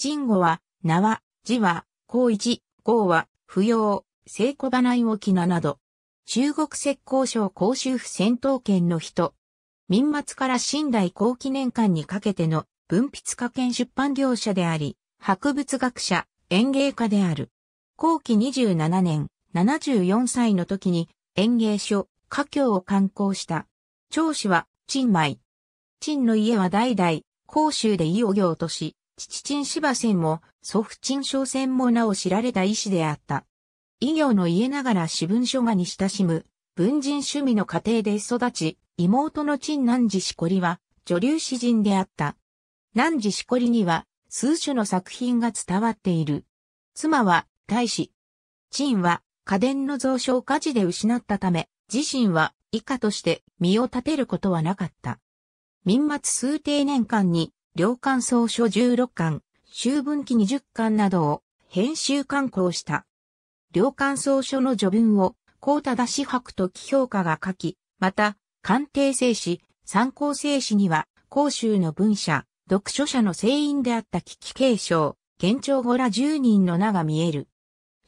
人語は、名は、字は、高一、号は、不要、聖古花内沖名など。中国石膏省公州府戦闘圏の人。民末から新代後期年間にかけての文筆家兼出版業者であり、博物学者、演芸家である。後期27年、74歳の時に演芸書、家教を刊行した。長子は、陳米。陳の家は代々、甲州で異を業とし、父陳芝線も祖父陳小線もなお知られた医師であった。医業の家ながら私文書画に親しむ文人趣味の家庭で育ち、妹の陳南寺しこりは女流詩人であった。南寺しこりには数種の作品が伝わっている。妻は大使。陳は家電の増を火事で失ったため、自身は以下として身を立てることはなかった。民末数定年間に両刊総書16巻、修文記20巻などを編集刊行した。両刊総書の序文を、高だ志白と紀評価が書き、また、官邸正史、参考正史には、甲州の文社、読書者の聖員であった危機継承、現状後ら10人の名が見える。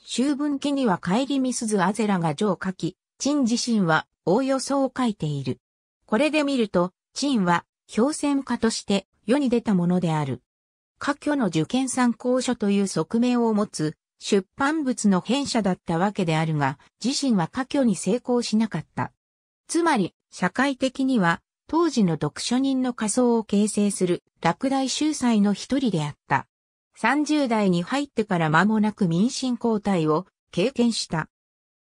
修文記には帰りみすずアゼラが上書き、陳自身はおおよそを書いている。これで見ると、陳は表選家として世に出たものである。科挙の受験参考書という側面を持つ出版物の編者だったわけであるが、自身は科挙に成功しなかった。つまり、社会的には、当時の読書人の仮想を形成する落第秀才の一人であった。30代に入ってから間もなく民進交代を経験した。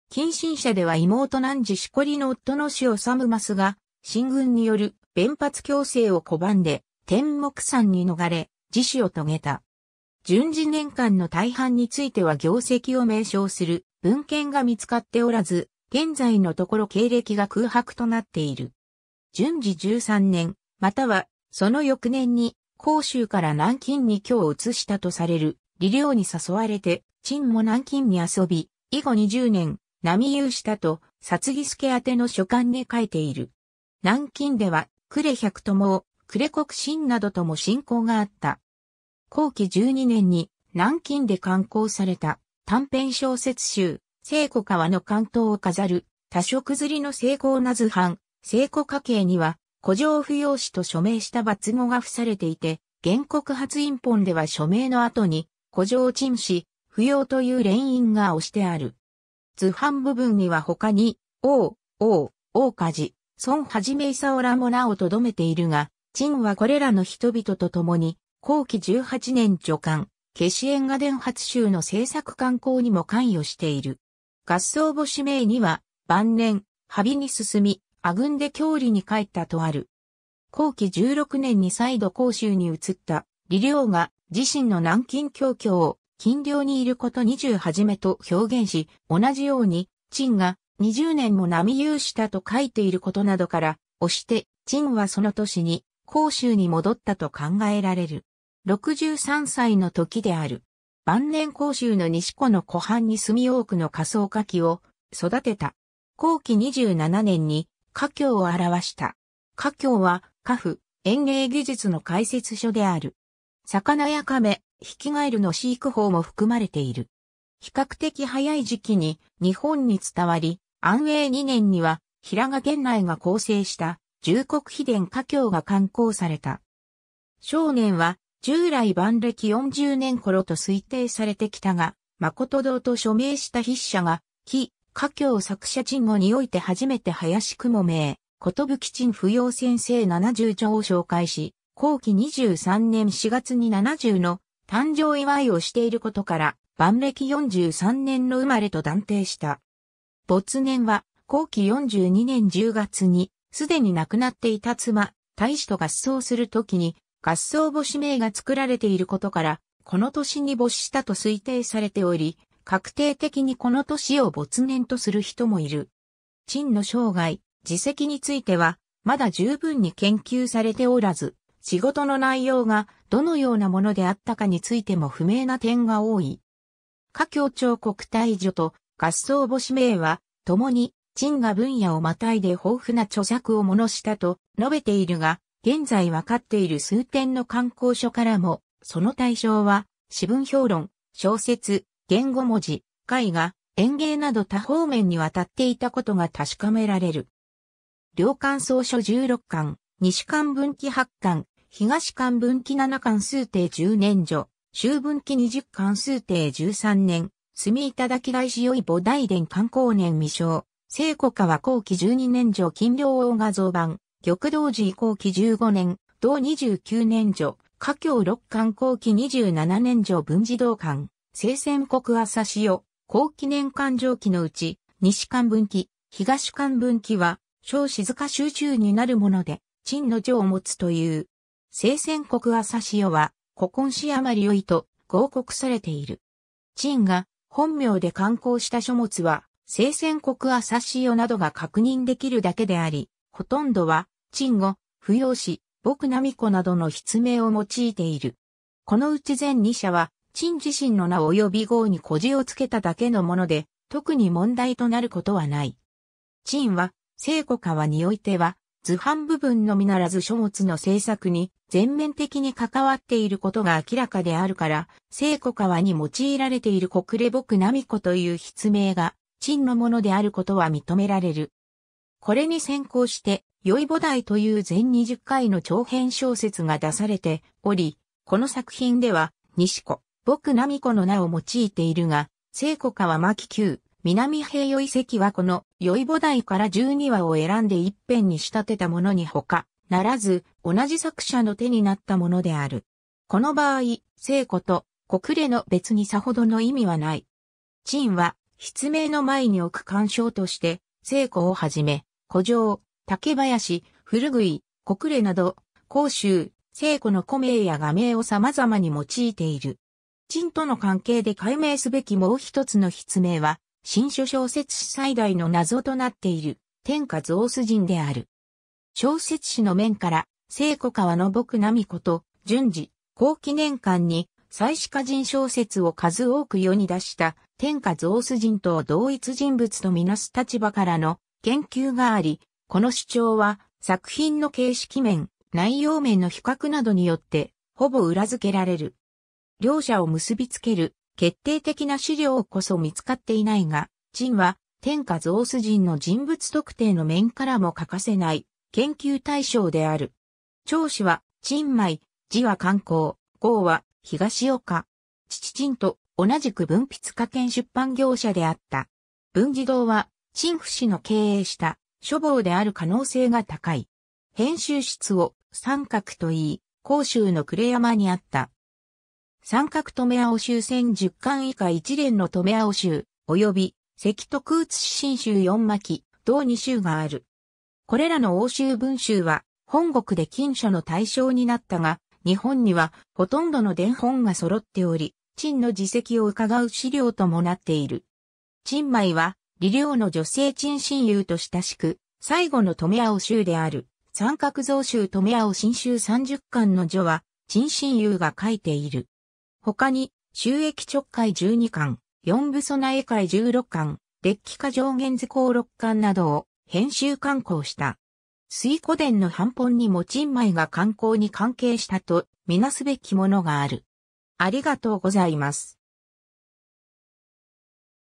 近親者では妹南寺しこりの夫の死を治ますが、新軍による原発強制を拒んで、天目山に逃れ、自死を遂げた。順次年間の大半については業績を名称する文献が見つかっておらず、現在のところ経歴が空白となっている。順次13年、またはその翌年に甲州から南京に今日移したとされる李陵に誘われて、陳も南京に遊び、以後20年、波遊したと、殺義助宛の書簡に書いている。南京ではクレ百友も、クレ国信などとも信仰があった。後期12年に南京で刊行された短編小説集、聖子川の関東を飾る多色釣りの聖光な図版、聖子家系には、古城不要紙と署名した罰語が付されていて、原告発印本では署名の後に、古城陳氏、不要という連印が押してある。図版部分には他に、王、王、王家寺、孫はじめおらもなおとどめているが、陳はこれらの人々と共に、後期18年助官、ケシエン伝発集の制作刊行にも関与している。合奏母指名には、晩年、羽に進み、阿軍で郷里に帰ったとある。後期16年に再度甲州に移った、李良が自身の南京教教を、金領にいること28めと表現し、同じように、陳が20年も波有したと書いていることなどから、押して、陳はその年に、甲州に戻ったと考えられる。63歳の時である。晩年甲州の西湖の湖畔に住み多くの仮想花器を育てた。後期27年に華境を表した。華境は家府園芸技術の解説書である。魚や亀、ヒキガエルの飼育法も含まれている。比較的早い時期に日本に伝わり、安永2年には、平賀県内が構成した、重国秘伝華経が刊行された。少年は、従来万暦40年頃と推定されてきたが、誠堂と署名した筆者が、木、華経作者陳語において初めて林雲明、寿陳不要先生70条を紹介し、後期23年4月に70の誕生祝いをしていることから、万暦43年の生まれと断定した。没年は、後期42年10月に、すでに亡くなっていた妻、大使と合葬するときに、合葬母子名が作られていることから、この年に没したと推定されており、確定的にこの年を没年とする人もいる。陳の生涯、自責については、まだ十分に研究されておらず、仕事の内容がどのようなものであったかについても不明な点が多い。華僑長国大女と合奏母子名は、共に、陳が分野をまたいで豊富な著作をものしたと述べているが、現在わかっている数点の観光書からも、その対象は、詩文評論、小説、言語文字、絵画、園芸など多方面にわたっていたことが確かめられる。両巻総書16巻、西巻分岐8巻、東巻分岐7巻数定10年序、周分岐20巻数定13年、住みいただき大師よい母大伝観光年未章。聖古川後期12年上金陵王画像版。玉道寺後期15年、同29年上。華僑六巻後期27年上文治道館。聖戦国朝潮。後期年間上期のうち、西間分岐、東間分岐は、小静か集中になるもので、陳の情を持つという。聖戦国朝潮は、古今史余り良いと、合国されている。陳が本名で刊行した書物は、聖戦国朝潮などが確認できるだけであり、ほとんどは、鎮護、不要詞、僕並子などの筆名を用いている。このうち全2社は、陳自身の名及び号に小字をつけただけのもので、特に問題となることはない。陳は、聖子川においては、図版部分のみならず書物の制作に全面的に関わっていることが明らかであるから、聖子川に用いられている国レボクナミコという筆名が、真のものであることは認められる。これに先行して、良い母題という全20回の長編小説が出されており、この作品では、西子、僕ナミコの名を用いているが、聖子川牧九、南平与遺跡はこの与遺母台から12話を選んで一辺に仕立てたものに他ならず、同じ作者の手になったものである。この場合、聖子と国礼の別にさほどの意味はない。陳は、筆名の前に置く干渉として、聖子をはじめ、古城、竹林、古杭、国礼など、甲州、聖子の古名や画名を様々に用いている。陳との関係で解明すべきもう一つの筆名は、新書小説史最大の謎となっている天下造巣人である。小説史の面から、聖子川の僕奈美子と順次、後記年間に祭祀歌人小説を数多く世に出した天下造巣人と同一人物とみなす立場からの研究があり、この主張は作品の形式面、内容面の比較などによってほぼ裏付けられる。両者を結びつける決定的な資料こそ見つかっていないが、陳は天下造主人の人物特定の面からも欠かせない研究対象である。長子は陳米、字は観光、号は東岡。父陳と同じく文筆家兼出版業者であった。文治堂は陳不氏の経営した書房である可能性が高い。編集室を三角と言い、甲州の暮山にあった。三角止め青州戦十巻以下一連の止め青州、及び、赤徳市新州四巻、同二州がある。これらの欧州文集は、本国で禁書の対象になったが、日本にはほとんどの伝本が揃っており、陳の自責を伺う資料ともなっている。陳米は、李陵の女性陳親友と親しく、最後の留青州である、三角増州留青新州三十巻の序は、陳親友が書いている。他に、収益直会12巻、四部備え会16巻、デッキ化上限図工6巻などを編集刊行した。水古伝の半本にも陳米が観光に関係したとみなすべきものがある。ありがとうございます。